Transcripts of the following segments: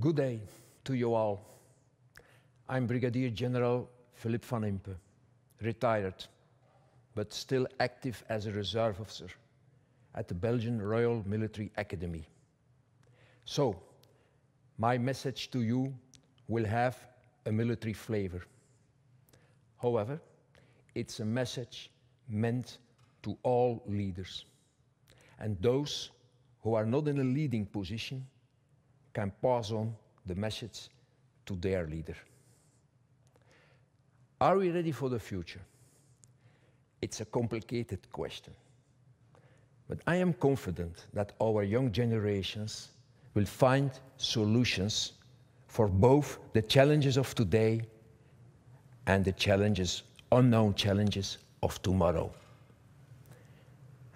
Good day to you all. I'm Brigadier General Philip van Impe, retired, but still active as a reserve officer at the Belgian Royal Military Academy. So, my message to you will have a military flavor. However, it's a message meant to all leaders and those who are not in a leading position can pass on the message to their leader. Are we ready for the future? It's a complicated question. But I am confident that our young generations will find solutions for both the challenges of today and the challenges, unknown challenges of tomorrow.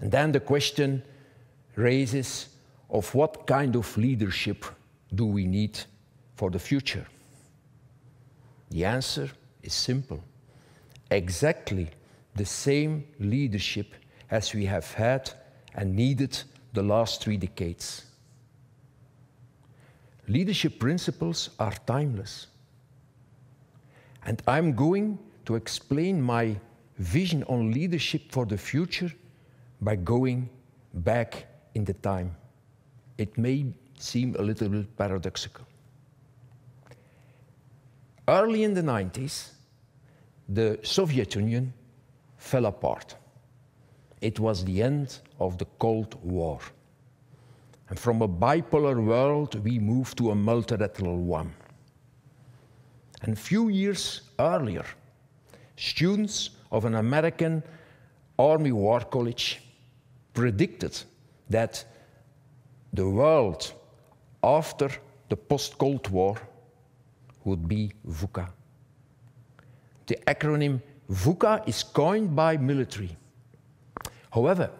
And then the question raises of what kind of leadership do we need for the future? The answer is simple exactly the same leadership as we have had and needed the last three decades. Leadership principles are timeless. And I'm going to explain my vision on leadership for the future by going back in the time. It may seem a little bit paradoxical. Early in the 90s, the Soviet Union fell apart. It was the end of the Cold War. And from a bipolar world, we moved to a multilateral one. And few years earlier, students of an American Army War College predicted that the world after the post-Cold War would be VUCA. The acronym VUCA is coined by military. However,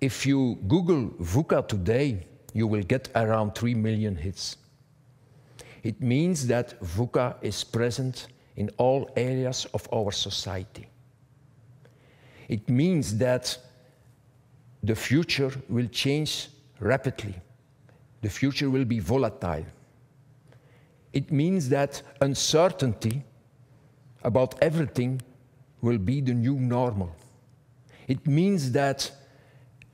if you Google VUCA today, you will get around 3 million hits. It means that VUCA is present in all areas of our society. It means that the future will change rapidly the future will be volatile. It means that uncertainty about everything will be the new normal. It means that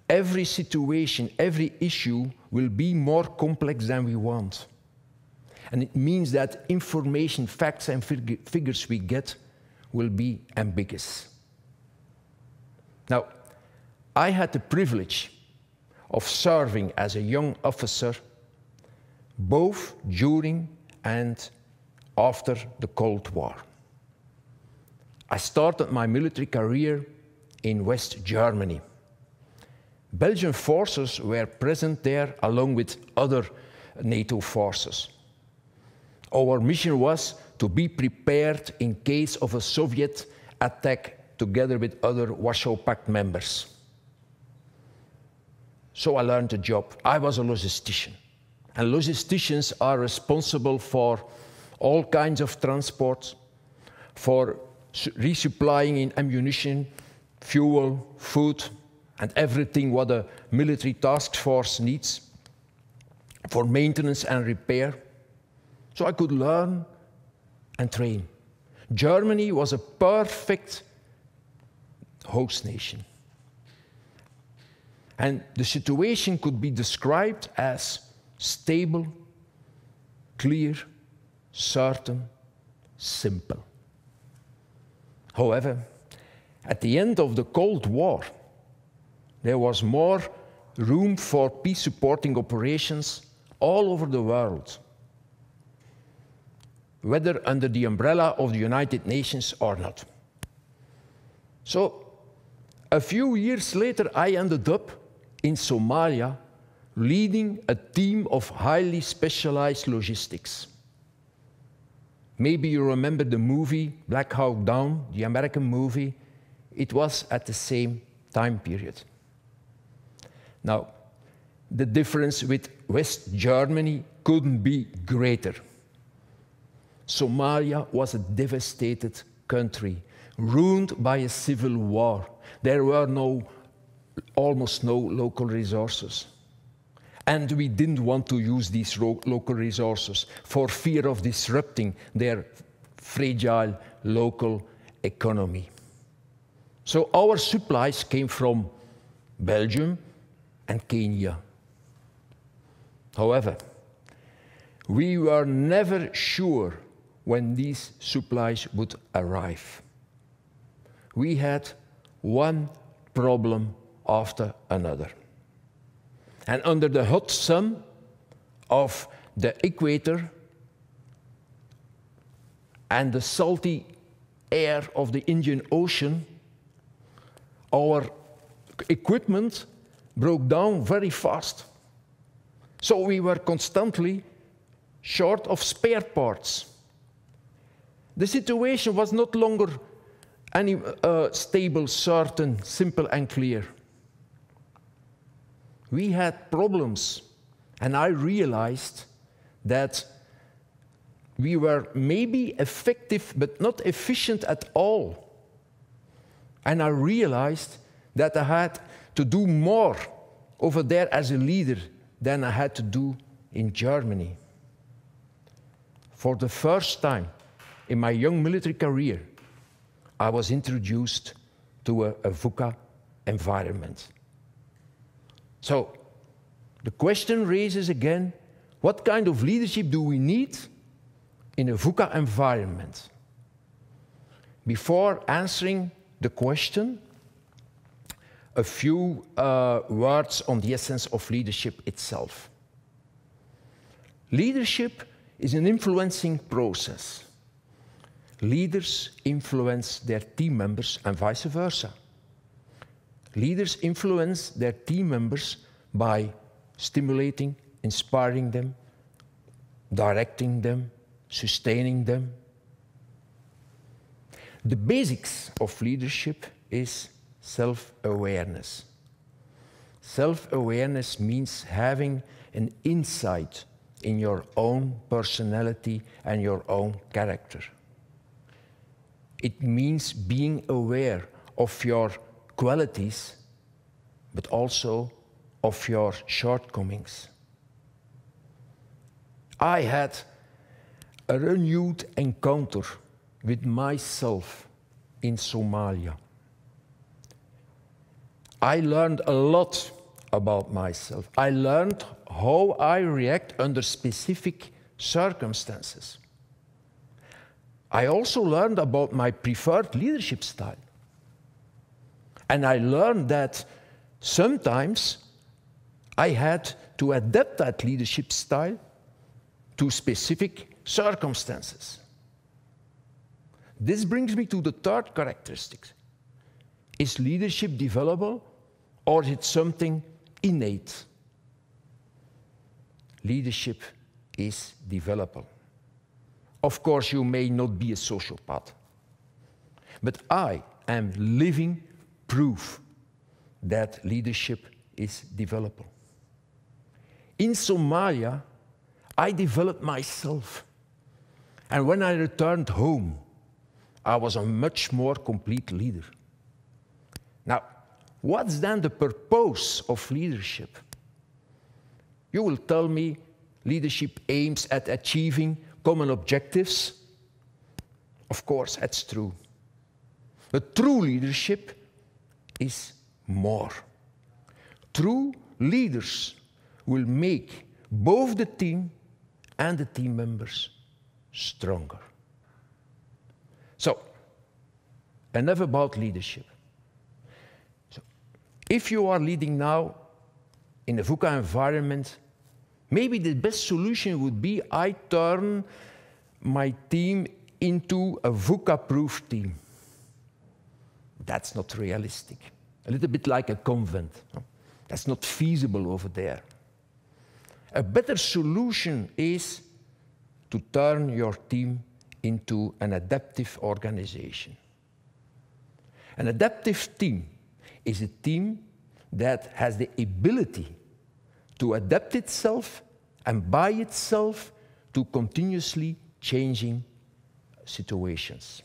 every situation, every issue will be more complex than we want. And it means that information, facts, and fig figures we get will be ambiguous. Now, I had the privilege of serving as a young officer, both during and after the Cold War. I started my military career in West Germany. Belgian forces were present there along with other NATO forces. Our mission was to be prepared in case of a Soviet attack together with other Warsaw Pact members. So I learned a job. I was a logistician. And logisticians are responsible for all kinds of transport, for resupplying in ammunition, fuel, food, and everything what a military task force needs for maintenance and repair. So I could learn and train. Germany was a perfect host nation. And the situation could be described as stable, clear, certain, simple. However, at the end of the Cold War, there was more room for peace supporting operations all over the world, whether under the umbrella of the United Nations or not. So, a few years later, I ended up in Somalia leading a team of highly specialized logistics. Maybe you remember the movie Black Hawk Down, the American movie. It was at the same time period. Now, the difference with West Germany couldn't be greater. Somalia was a devastated country, ruined by a civil war. There were no almost no local resources. And we didn't want to use these local resources for fear of disrupting their fragile local economy. So our supplies came from Belgium and Kenya. However, we were never sure when these supplies would arrive. We had one problem after another. And under the hot sun of the equator and the salty air of the Indian Ocean, our equipment broke down very fast. So we were constantly short of spare parts. The situation was not longer any uh, stable, certain, simple, and clear we had problems. And I realized that we were maybe effective, but not efficient at all. And I realized that I had to do more over there as a leader than I had to do in Germany. For the first time in my young military career, I was introduced to a, a VUCA environment. So the question raises again what kind of leadership do we need in a VUCA environment? Before answering the question, a few uh, words on the essence of leadership itself. Leadership is an influencing process. Leaders influence their team members and vice versa. Leaders influence their team members by stimulating, inspiring them, directing them, sustaining them. The basics of leadership is self awareness. Self awareness means having an insight in your own personality and your own character. It means being aware of your qualities, but also of your shortcomings. I had a renewed encounter with myself in Somalia. I learned a lot about myself. I learned how I react under specific circumstances. I also learned about my preferred leadership style. And I learned that sometimes I had to adapt that leadership style to specific circumstances. This brings me to the third characteristic. Is leadership developable or is it something innate? Leadership is developable. Of course, you may not be a sociopath, but I am living Proof that leadership is developable. In Somalia, I developed myself. And when I returned home, I was a much more complete leader. Now, what's then the purpose of leadership? You will tell me leadership aims at achieving common objectives. Of course, that's true. But true leadership is more. True leaders will make both the team and the team members stronger. So, enough about leadership. So, if you are leading now in a VUCA environment, maybe the best solution would be I turn my team into a VUCA proof team. That's not realistic. A little bit like a convent. That's not feasible over there. A better solution is to turn your team into an adaptive organization. An adaptive team is a team that has the ability to adapt itself and by itself to continuously changing situations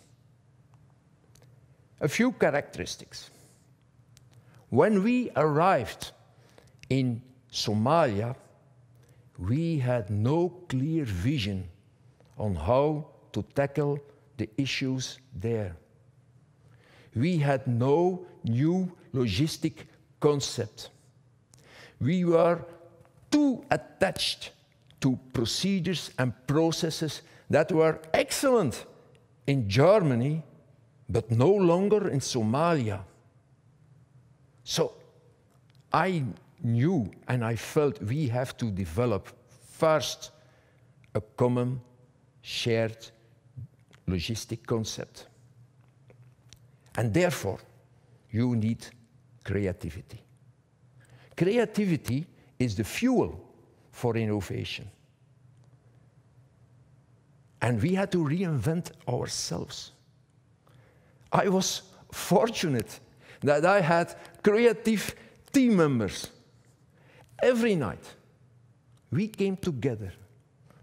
a few characteristics. When we arrived in Somalia, we had no clear vision on how to tackle the issues there. We had no new logistic concept. We were too attached to procedures and processes that were excellent in Germany but no longer in Somalia. So I knew and I felt we have to develop first a common shared logistic concept. And therefore, you need creativity. Creativity is the fuel for innovation. And we had to reinvent ourselves. I was fortunate that I had creative team members. Every night, we came together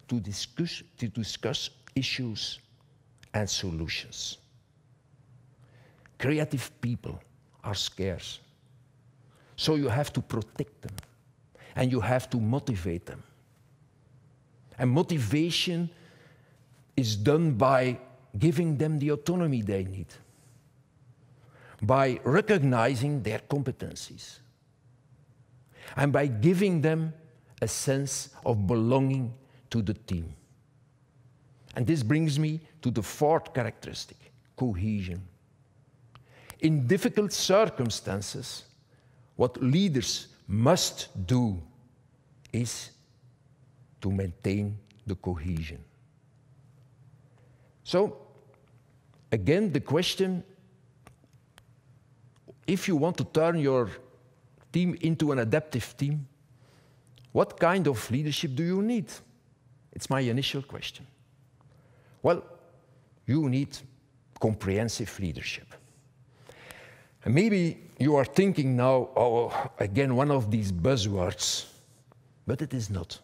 to discuss, to discuss issues and solutions. Creative people are scarce. So you have to protect them and you have to motivate them. And motivation is done by giving them the autonomy they need by recognizing their competencies and by giving them a sense of belonging to the team. And this brings me to the fourth characteristic cohesion. In difficult circumstances, what leaders must do is to maintain the cohesion. So, again, the question if you want to turn your team into an adaptive team, what kind of leadership do you need? It's my initial question. Well, you need comprehensive leadership. And maybe you are thinking now, oh, again, one of these buzzwords, but it is not.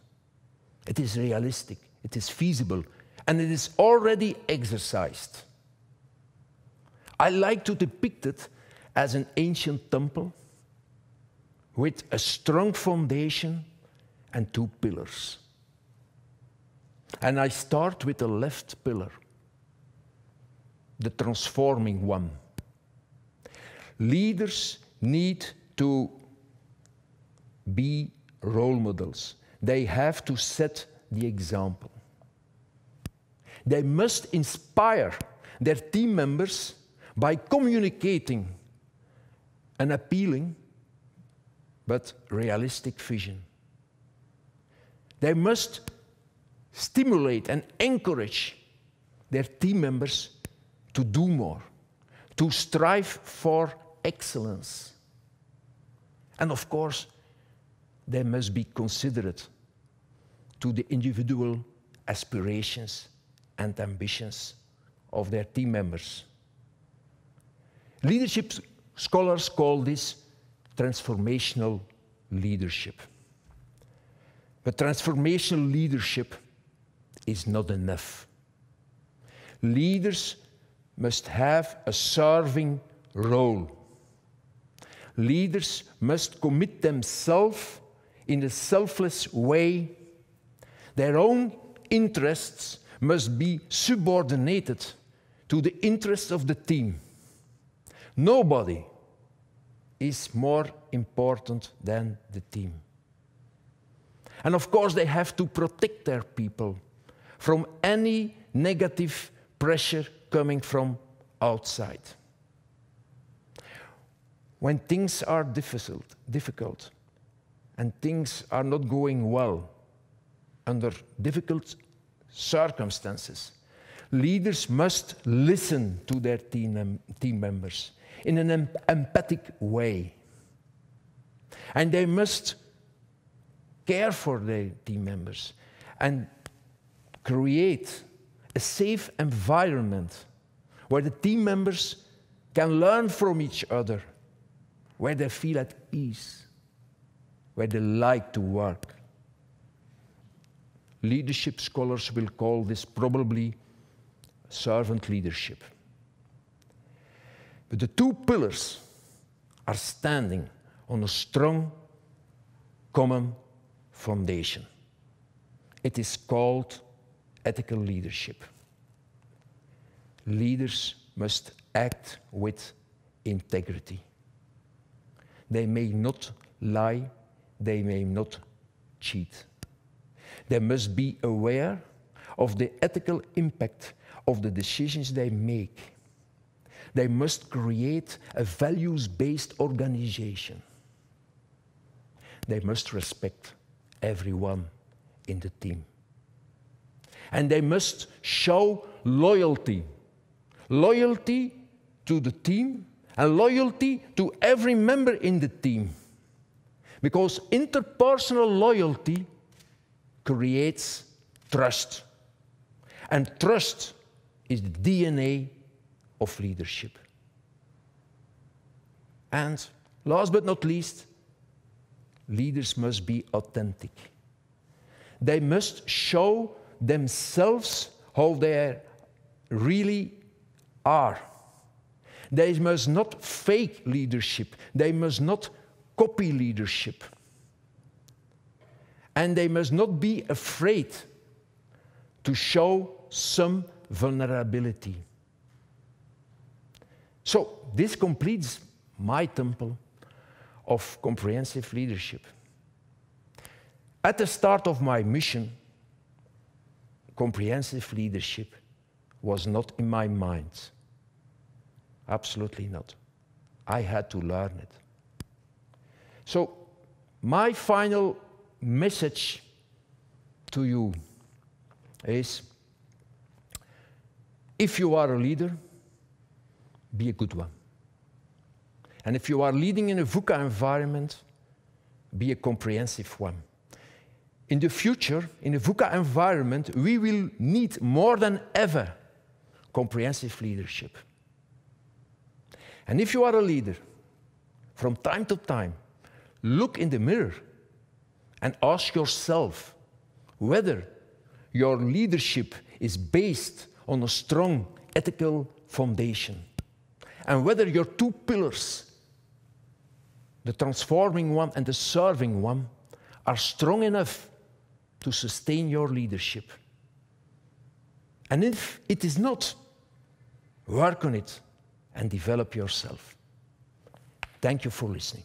It is realistic, it is feasible, and it is already exercised. I like to depict it as an ancient temple with a strong foundation and two pillars. And I start with the left pillar, the transforming one. Leaders need to be role models, they have to set the example. They must inspire their team members by communicating an appealing but realistic vision. They must stimulate and encourage their team members to do more, to strive for excellence. And of course, they must be considerate to the individual aspirations and ambitions of their team members. Leadership Scholars call this transformational leadership. But transformational leadership is not enough. Leaders must have a serving role. Leaders must commit themselves in a selfless way. Their own interests must be subordinated to the interests of the team. Nobody is more important than the team. And of course, they have to protect their people from any negative pressure coming from outside. When things are difficult, difficult and things are not going well under difficult circumstances, leaders must listen to their team, team members in an empathic way. And they must care for their team members and create a safe environment where the team members can learn from each other, where they feel at ease, where they like to work. Leadership scholars will call this probably servant leadership. But the two pillars are standing on a strong common foundation. It is called ethical leadership. Leaders must act with integrity. They may not lie, they may not cheat. They must be aware of the ethical impact of the decisions they make they must create a values based organization. They must respect everyone in the team. And they must show loyalty loyalty to the team and loyalty to every member in the team. Because interpersonal loyalty creates trust. And trust is the DNA of leadership. And last but not least, leaders must be authentic. They must show themselves how they really are. They must not fake leadership. They must not copy leadership. And they must not be afraid to show some vulnerability. So this completes my temple of comprehensive leadership. At the start of my mission, comprehensive leadership was not in my mind. Absolutely not. I had to learn it. So, my final message to you is if you are a leader, be a good one. And if you are leading in a VUCA environment, be a comprehensive one. In the future, in a VUCA environment, we will need more than ever comprehensive leadership. And if you are a leader, from time to time, look in the mirror and ask yourself whether your leadership is based on a strong ethical foundation and whether your two pillars, the transforming one and the serving one, are strong enough to sustain your leadership. And if it is not, work on it and develop yourself. Thank you for listening.